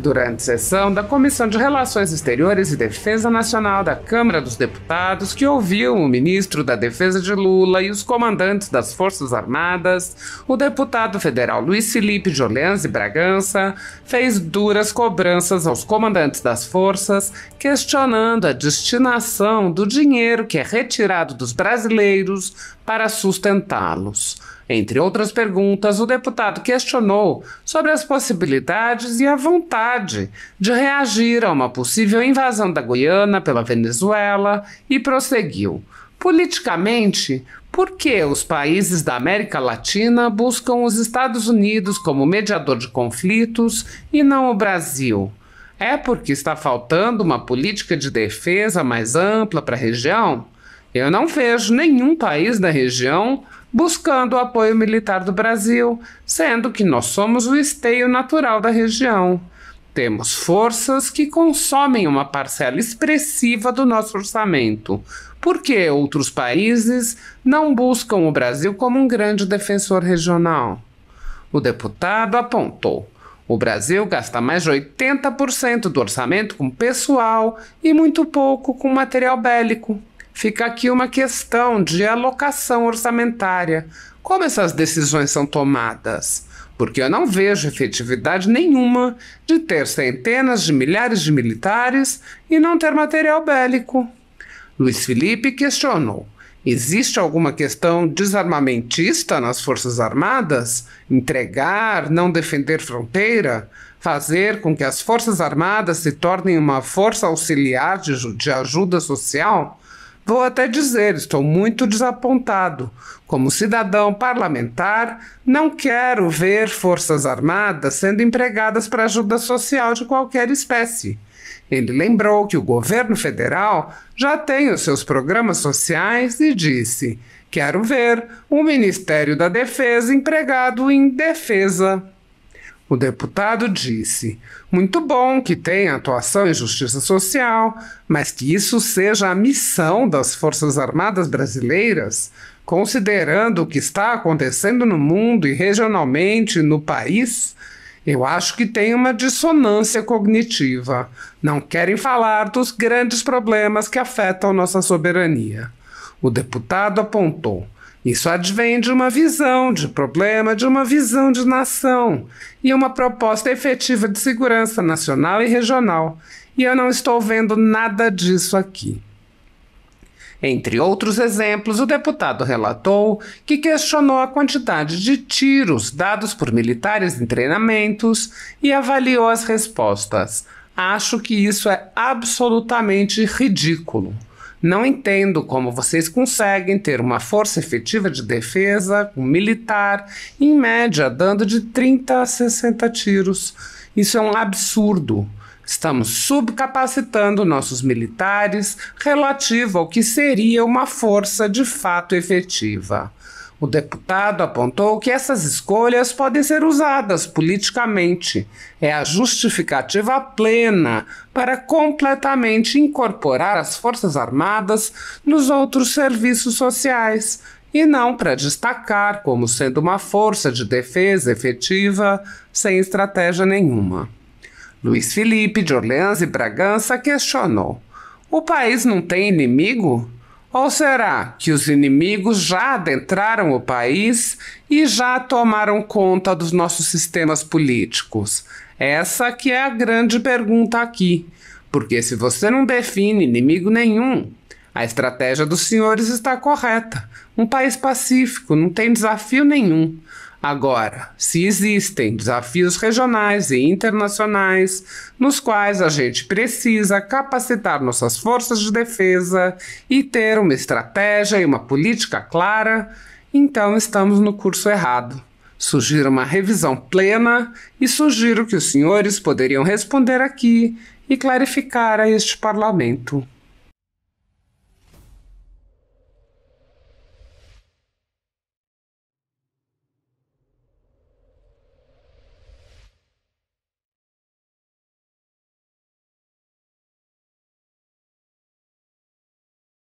Durante sessão da Comissão de Relações Exteriores e Defesa Nacional da Câmara dos Deputados, que ouviu o ministro da Defesa de Lula e os comandantes das Forças Armadas, o deputado federal Luiz Felipe de Orleans e Bragança fez duras cobranças aos comandantes das forças, questionando a destinação do dinheiro que é retirado dos brasileiros para sustentá-los. Entre outras perguntas, o deputado questionou sobre as possibilidades e a vontade de reagir a uma possível invasão da Guiana pela Venezuela e prosseguiu. Politicamente, por que os países da América Latina buscam os Estados Unidos como mediador de conflitos e não o Brasil? É porque está faltando uma política de defesa mais ampla para a região? Eu não vejo nenhum país da região buscando o apoio militar do Brasil, sendo que nós somos o esteio natural da região. Temos forças que consomem uma parcela expressiva do nosso orçamento. Por que outros países não buscam o Brasil como um grande defensor regional? O deputado apontou. O Brasil gasta mais de 80% do orçamento com pessoal e muito pouco com material bélico. Fica aqui uma questão de alocação orçamentária. Como essas decisões são tomadas? Porque eu não vejo efetividade nenhuma de ter centenas de milhares de militares e não ter material bélico. Luiz Felipe questionou: existe alguma questão desarmamentista nas Forças Armadas? Entregar, não defender fronteira? fazer com que as Forças Armadas se tornem uma força auxiliar de, de, ajuda social? Vou até dizer, estou muito desapontado. Como cidadão parlamentar, não quero ver Forças Armadas sendo empregadas para ajuda social de qualquer espécie. Ele lembrou que o governo federal já tem os seus programas sociais e disse: Quero ver o Ministério da Defesa empregado em defesa. O deputado disse: muito bom que tenha atuação em justiça social, mas que isso seja a missão das Forças Armadas brasileiras, considerando o que está acontecendo no mundo e regionalmente no país. Eu acho que tem uma dissonância cognitiva. Não querem falar dos grandes problemas que afetam nossa soberania. O deputado apontou isso advém de uma visão de problema, de uma visão de nação e uma proposta efetiva de segurança nacional e regional. E eu não estou vendo nada disso aqui. Entre outros exemplos, o deputado relatou que questionou a quantidade de tiros dados por militares em treinamentos e avaliou as respostas. Acho que isso é absolutamente ridículo. Não entendo como vocês conseguem ter uma força efetiva de defesa um militar, em média, dando de 30 a 60 tiros. Isso é um absurdo. Estamos subcapacitando nossos militares relativo ao que seria uma força de fato efetiva. O deputado apontou que essas escolhas podem ser usadas politicamente. É a justificativa plena para completamente incorporar as Forças Armadas nos outros serviços sociais, e não para destacar como sendo uma força de defesa efetiva sem estratégia nenhuma. Luiz Felipe de Orleans e Bragança questionou: o país não tem inimigo? Ou será que os inimigos já adentraram o país e já tomaram conta dos nossos sistemas políticos? Essa que é a grande pergunta aqui, porque se você não define inimigo nenhum, a estratégia dos senhores está correta. Um país pacífico, não tem desafio nenhum. Agora, se existem desafios regionais e internacionais nos quais a gente precisa capacitar nossas forças de defesa e ter uma estratégia e uma política clara, então estamos no curso errado. Sugiro uma revisão plena e sugiro que os senhores poderiam responder aqui e clarificar a este parlamento.